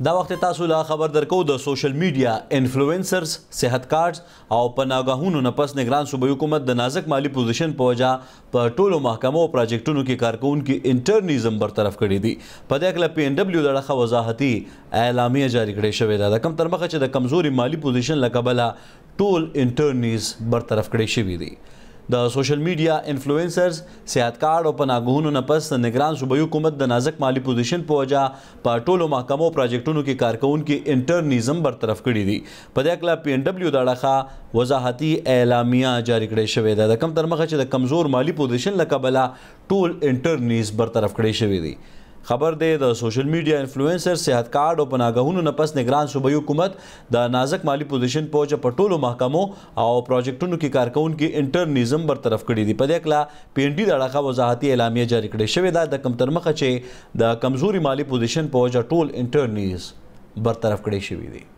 دا وخت تاسو لا خبر درکو د سوشل میډیا انفلوئنسرز صحت کارت او پناګاهونو نه پس نگران صوبې حکومت د نازک مالی پوزیشن په وجا په ټولو محکمو او پروجیکټونو کې کارکونکو انټرنیزم برطرف کړی دی په دې کله پی ان ډبلیو دغه وضاحتي اعلامیه جاری کړې شوې ده د کم ترمخه چې د کمزوري مالی پوزیشن لکبله ټول انټرنیز برطرف کړی شوی دی د سوشل میډیا انفلوئنسرز سیاحتکار او پناهګونو نه پس د نگران صوبایي حکومت د نازک مالی پوزیشن په وجا په ټولو محکمو پروجیکټونو کې کارکونکو انټرنیزم برطرف کړی دی په دې اړه پی ان ډبلیو د اړه وضاحتي اعلامیه جاری کړې شوې ده د کم ترمخه چې د کمزور مالی پوزیشن لکه بلا ټول انټرنیز برطرف کړی شوی دی خبر دی د سوشل میډیا انفلوئنسر صحت کارت او پناهګاهونو نه پس نگران صوبایي حکومت د نازک مالی پوزیشن پوجا پټولو محکمو او پروجیکټونو کې کارکونکو انټرنیزم برطرف کړي دي په دې کلا پینډي د اړه وضاحتي اعلامیه جاری کړې شوې ده د کم ترمخه چې د کمزوري مالی پوزیشن پوجا ټول انټرنیز برطرف کړي شوې دي